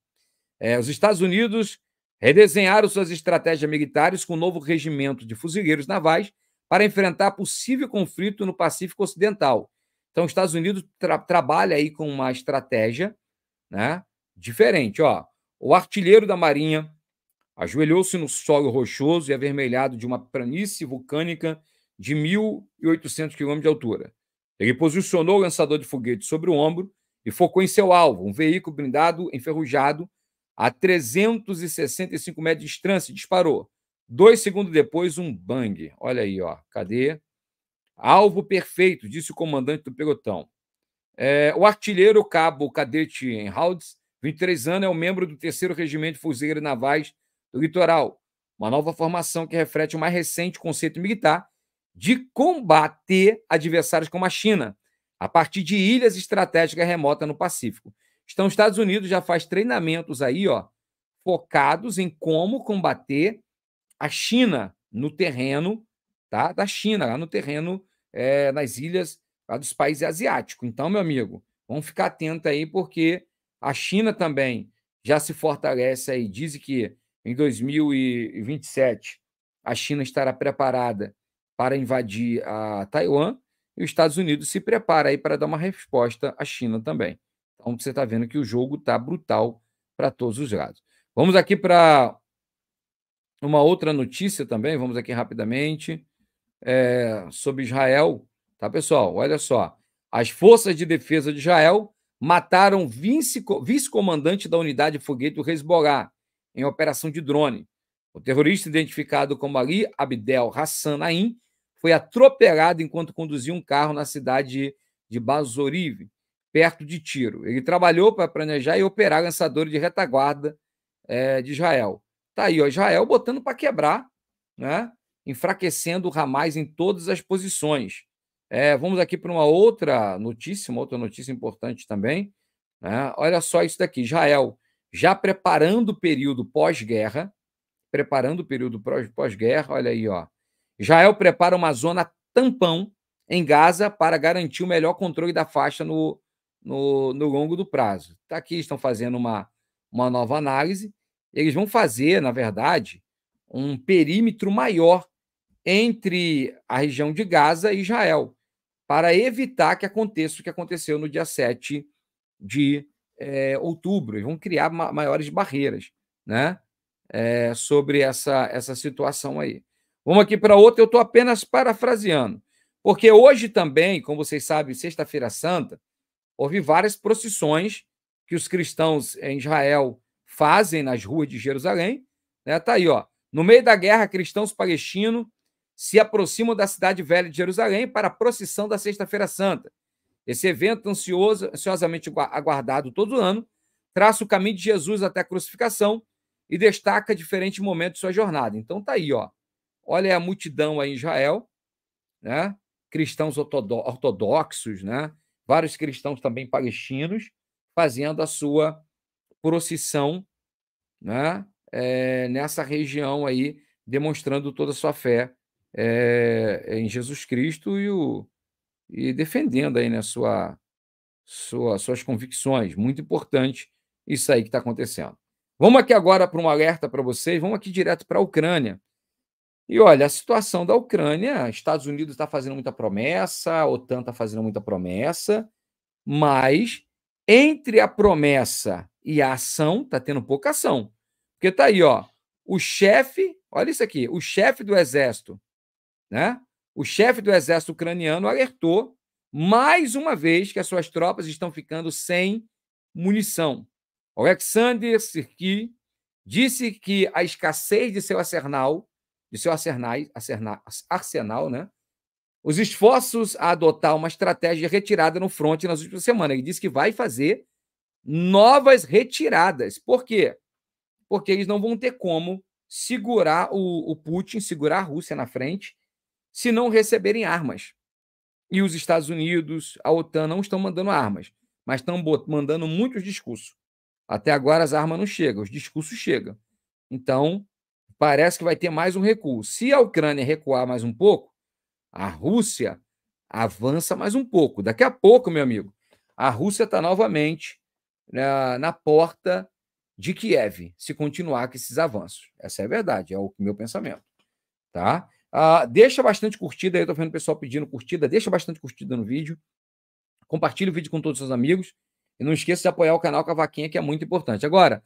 [SPEAKER 1] É, os Estados Unidos redesenharam suas estratégias militares com um novo regimento de fuzileiros navais para enfrentar possível conflito no Pacífico Ocidental. Então, os Estados Unidos tra trabalha aí com uma estratégia né, diferente. Ó. O artilheiro da Marinha ajoelhou-se no solo rochoso e avermelhado de uma planície vulcânica de 1.800 km de altura. Ele posicionou o lançador de foguete sobre o ombro e focou em seu alvo, um veículo blindado enferrujado a 365 metros de distância, disparou. Dois segundos depois, um bang. Olha aí, ó. Cadê? Alvo perfeito, disse o comandante do pelotão. É, o artilheiro cabo cadete Enhaldes, 23 anos, é um membro do 3 Regimento Fuzileiro Navais do Litoral, uma nova formação que reflete o mais recente conceito militar de combater adversários como a China, a partir de ilhas estratégicas remotas no Pacífico. Então, os Estados Unidos já faz treinamentos aí, ó, focados em como combater a China no terreno, tá? Da China, lá no terreno, é, nas ilhas lá dos países asiáticos. Então, meu amigo, vamos ficar atento aí, porque a China também já se fortalece aí. Dizem que em 2027 a China estará preparada para invadir a Taiwan e os Estados Unidos se prepara aí para dar uma resposta à China também. Então você está vendo que o jogo está brutal para todos os lados. Vamos aqui para uma outra notícia também, vamos aqui rapidamente, é, sobre Israel. Tá, pessoal? Olha só. As forças de defesa de Israel mataram vice-comandante vice da unidade foguete do Hezbollah em operação de drone. O terrorista, identificado como Ali Abdel Hassan Naim, foi atropelado enquanto conduzia um carro na cidade de Basorive, perto de tiro. Ele trabalhou para planejar e operar lançadores de retaguarda é, de Israel. Tá aí, ó, Israel botando para quebrar, né? enfraquecendo o Hamas em todas as posições. É, vamos aqui para uma outra notícia, uma outra notícia importante também. Né? Olha só isso daqui: Israel já preparando o período pós-guerra, preparando o período pós-guerra, olha aí, ó. Israel prepara uma zona tampão em Gaza para garantir o melhor controle da faixa no, no, no longo do prazo. Tá aqui, estão fazendo uma, uma nova análise. Eles vão fazer, na verdade, um perímetro maior entre a região de Gaza e Israel, para evitar que aconteça o que aconteceu no dia 7 de é, outubro. Eles vão criar ma maiores barreiras né? É, sobre essa, essa situação aí. Vamos aqui para outra, eu estou apenas parafraseando. Porque hoje também, como vocês sabem, Sexta-feira Santa, Houve várias procissões que os cristãos em Israel fazem nas ruas de Jerusalém. Né? Tá aí, ó. No meio da guerra, cristãos palestinos se aproximam da cidade velha de Jerusalém para a procissão da Sexta-feira Santa. Esse evento, ansioso, ansiosamente aguardado todo ano, traça o caminho de Jesus até a crucificação e destaca diferentes momentos de sua jornada. Então tá aí, ó. Olha a multidão aí em Israel, né? Cristãos ortodoxos, né? vários cristãos também palestinos fazendo a sua procissão né, é, nessa região aí, demonstrando toda a sua fé é, em Jesus Cristo e, o, e defendendo aí né, sua, sua, suas convicções. Muito importante isso aí que está acontecendo. Vamos aqui agora para um alerta para vocês, vamos aqui direto para a Ucrânia. E olha, a situação da Ucrânia, Estados Unidos está fazendo muita promessa, a OTAN está fazendo muita promessa, mas entre a promessa e a ação está tendo pouca ação. Porque está aí, ó, o chefe, olha isso aqui, o chefe do exército, né? O chefe do exército ucraniano alertou mais uma vez que as suas tropas estão ficando sem munição. Alexander Sirki disse que a escassez de seu arsenal de seu arsenal, arsenal, arsenal né? os esforços a adotar uma estratégia de retirada no front nas últimas semanas. Ele disse que vai fazer novas retiradas. Por quê? Porque eles não vão ter como segurar o, o Putin, segurar a Rússia na frente, se não receberem armas. E os Estados Unidos, a OTAN não estão mandando armas, mas estão mandando muitos discursos. Até agora as armas não chegam, os discursos chegam. Então, parece que vai ter mais um recuo. Se a Ucrânia recuar mais um pouco, a Rússia avança mais um pouco. Daqui a pouco, meu amigo, a Rússia está novamente na, né, na, porta de Kiev, se continuar com esses avanços. Essa é a verdade, é o meu pensamento. Tá? Ah, deixa bastante curtida aí, estou vendo o pessoal pedindo curtida, deixa bastante curtida no vídeo. Compartilhe o vídeo com todos os seus amigos. E não esqueça de apoiar o canal Cavaquinha, que é muito importante. Agora,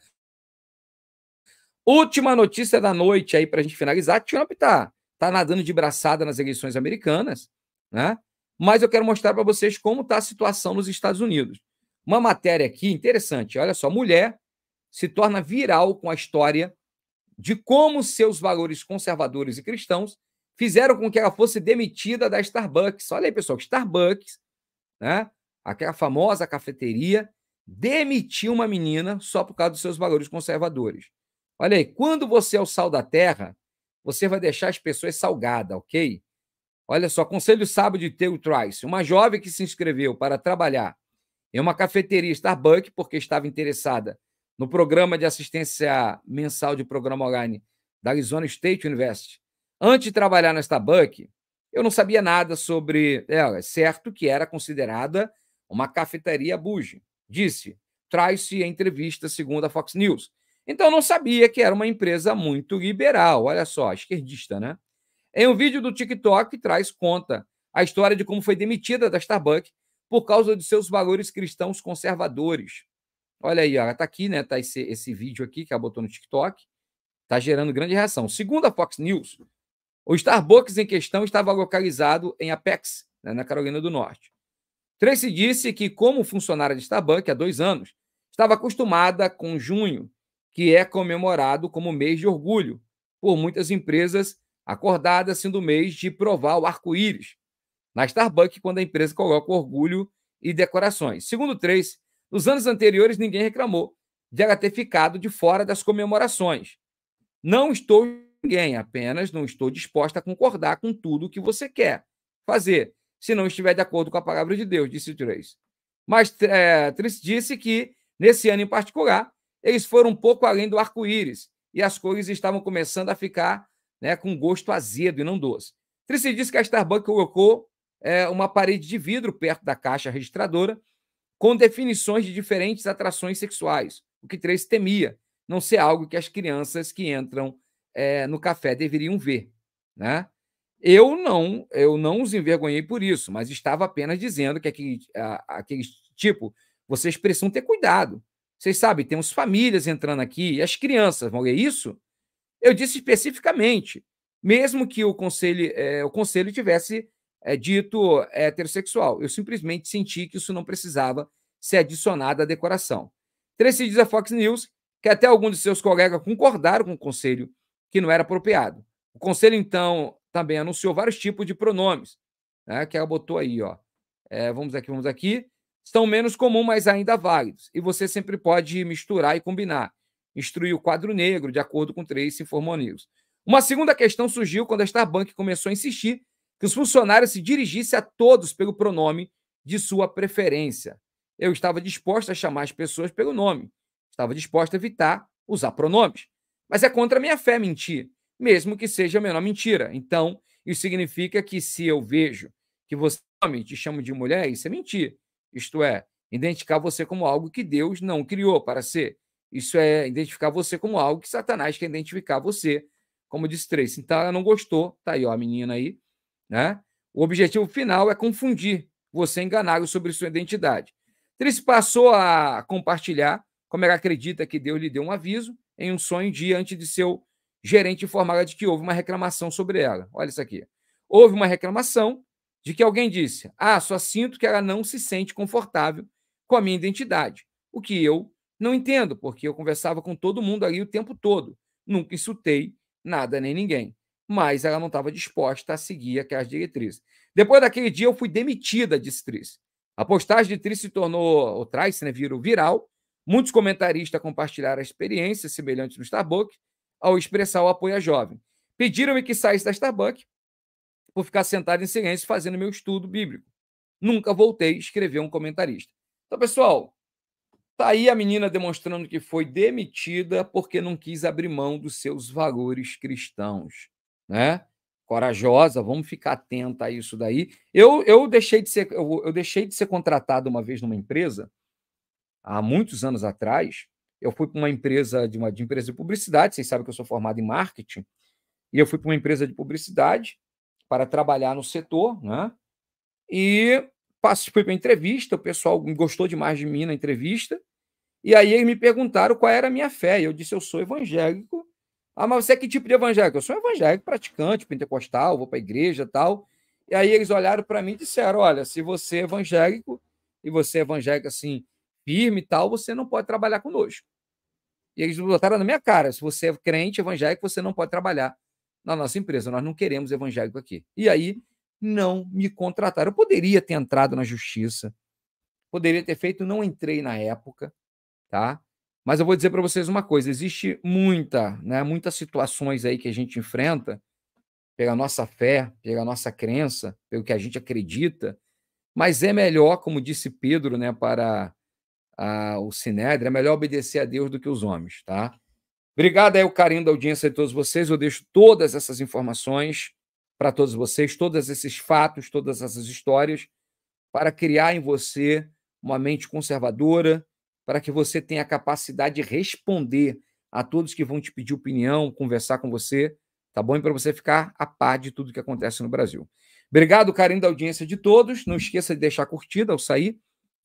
[SPEAKER 1] Última notícia da noite aí para a gente finalizar: Trump tá, tá nadando de braçada nas eleições americanas, né? Mas eu quero mostrar para vocês como está a situação nos Estados Unidos. Uma matéria aqui interessante, olha só: mulher se torna viral com a história de como seus valores conservadores e cristãos fizeram com que ela fosse demitida da Starbucks. Olha aí, pessoal, Starbucks, né? Aquela famosa cafeteria demitiu uma menina só por causa dos seus valores conservadores. Olha aí, quando você é o sal da terra, você vai deixar as pessoas salgadas, ok? Olha só, conselho sábio de Theo Trice. Uma jovem que se inscreveu para trabalhar em uma cafeteria Starbucks, porque estava interessada no programa de assistência mensal de programa online da Arizona State University. Antes de trabalhar na Starbucks, eu não sabia nada sobre ela. É certo que era considerada uma cafeteria buge. Disse, Trice em entrevista segundo a Fox News. Então não sabia que era uma empresa muito liberal. Olha só, esquerdista, né? Em um vídeo do TikTok traz conta a história de como foi demitida da Starbucks por causa de seus valores cristãos conservadores. Olha aí, ó, tá aqui, né? Tá esse, esse vídeo aqui que ela botou no TikTok. Tá gerando grande reação. Segundo a Fox News, o Starbucks em questão estava localizado em Apex, né, na Carolina do Norte. Tracy disse que, como funcionária de Starbucks há dois anos, estava acostumada com junho que é comemorado como mês de orgulho, por muitas empresas acordadas sendo o mês de provar o arco-íris. Na Starbucks, quando a empresa coloca orgulho e decorações. Segundo três, nos anos anteriores ninguém reclamou de ela ter ficado de fora das comemorações. Não estou ninguém, apenas não estou disposta a concordar com tudo o que você quer fazer, se não estiver de acordo com a palavra de Deus, disse Trace. Mas é, eh, Trace disse que, nesse ano em particular, eles foram um pouco além do arco-íris e as cores estavam começando a ficar né, com gosto azedo e não doce. trissi disse que a Starbucks colocou é, uma parede de vidro perto da caixa registradora com definições de diferentes atrações sexuais, o que trissi temia não ser algo que as crianças que entram é, no café deveriam ver. Né? Eu não, eu não os envergonhei por isso, mas estava apenas dizendo que aquele, a, aquele tipo, vocês precisam ter cuidado. Vocês sabem, temos famílias entrando aqui, e as crianças, vão ler isso? Eu disse especificamente, mesmo que o conselho, é, o conselho tivesse é, dito heterossexual. Eu simplesmente senti que isso não precisava ser adicionado à decoração. Tracy diz a Fox News que até alguns de seus colegas concordaram com o conselho que não era apropriado. O conselho, então, também anunciou vários tipos de pronomes, né, que ela botou aí, ó. É, vamos aqui, vamos aqui são menos comuns, mas ainda válidos, e você sempre pode misturar e combinar, instruir o quadro negro de acordo com Tracy informou Uma segunda questão surgiu quando a Starbank começou a insistir que os funcionários se dirigissem a todos pelo pronome de sua preferência. Eu estava disposta a chamar as pessoas pelo nome, estava disposta a evitar usar pronomes. Mas é contra a minha fé mentir, mesmo que seja a menor mentira. Então, isso significa que se eu vejo que você te chama de mulher, isso é mentir. Isto é, identificar você como algo que Deus não criou para ser. Isso é identificar você como algo que Satanás quer identificar você, como disse Tracy. Então ela não gostou, tá aí ó, a menina aí, né? O objetivo final é confundir você, enganá-lo sobre sua identidade. Triss passou a compartilhar como ela acredita que Deus lhe deu um aviso em um sonho diante de seu gerente informá-la de que houve uma reclamação sobre ela. Olha isso aqui. Houve uma reclamação de que alguém disse: Ah, só sinto que ela não se sente confortável com a minha identidade. O que eu não entendo, porque eu conversava com todo mundo ali o tempo todo. Nunca insultei nada nem ninguém. Mas ela não estava disposta a seguir aquelas diretrizes. Depois daquele dia, eu fui demitida, disse Tris. A postagem de Tris se tornou, ou traz, né, virou viral. Muitos comentaristas compartilharam a experiência semelhante no Starbucks ao expressar o apoio à jovem. Pediram-me que saísse da Starbucks por ficar sentado em silêncio fazendo meu estudo bíblico. Nunca voltei, a escrever um comentarista. Então, pessoal, tá aí a menina demonstrando que foi demitida porque não quis abrir mão dos seus valores cristãos, né? Corajosa, vamos ficar atenta a isso daí. Eu, eu deixei de ser eu, eu deixei de ser contratado uma vez numa empresa há muitos anos atrás. Eu fui para uma empresa de uma de empresa de publicidade, vocês sabem que eu sou formado em marketing, e eu fui para uma empresa de publicidade para trabalhar no setor, né? E passei para a entrevista, o pessoal gostou demais de mim na entrevista. E aí eles me perguntaram qual era a minha fé. eu disse, eu sou evangélico. Ah, mas você é que tipo de evangélico? Eu sou evangélico praticante, pentecostal, vou para a igreja tal. E aí eles olharam para mim e disseram, olha, se você é evangélico, e você é evangélico assim, firme e tal, você não pode trabalhar conosco. E eles botaram na minha cara, se você é crente evangélico, você não pode trabalhar na nossa empresa, nós não queremos evangélico aqui. E aí não me contrataram. Eu poderia ter entrado na justiça, poderia ter feito, não entrei na época, tá? Mas eu vou dizer para vocês uma coisa: existe muita, né, muitas situações aí que a gente enfrenta pela nossa fé, pela nossa crença, pelo que a gente acredita, mas é melhor, como disse Pedro, né, para a, o Sinédrio, é melhor obedecer a Deus do que os homens, tá? Obrigado aí o carinho da audiência de todos vocês. Eu deixo todas essas informações para todos vocês, todos esses fatos, todas essas histórias, para criar em você uma mente conservadora, para que você tenha a capacidade de responder a todos que vão te pedir opinião, conversar com você, tá bom? E para você ficar a par de tudo que acontece no Brasil. Obrigado, carinho da audiência de todos. Não esqueça de deixar curtida ao sair.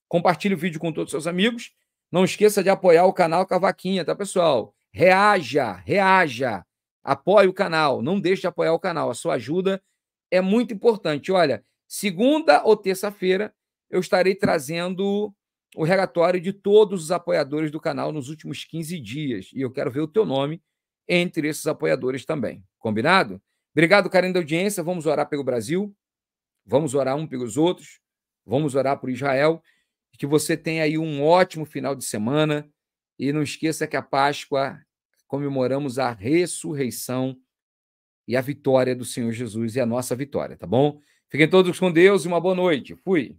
[SPEAKER 1] Compartilhe o vídeo com todos os seus amigos. Não esqueça de apoiar o canal Cavaquinha, tá, pessoal? Reaja, reaja. Apoie o canal. Não deixe de apoiar o canal. A sua ajuda é muito importante. Olha, segunda ou terça-feira eu estarei trazendo o relatório de todos os apoiadores do canal nos últimos 15 dias. E eu quero ver o teu nome entre esses apoiadores também. Combinado? Obrigado, carinho da audiência. Vamos orar pelo Brasil. Vamos orar um pelos outros. Vamos orar por Israel. Que você tenha aí um ótimo final de semana. E não esqueça que a Páscoa comemoramos a ressurreição e a vitória do Senhor Jesus e a nossa vitória, tá bom? Fiquem todos com Deus e uma boa noite. Fui.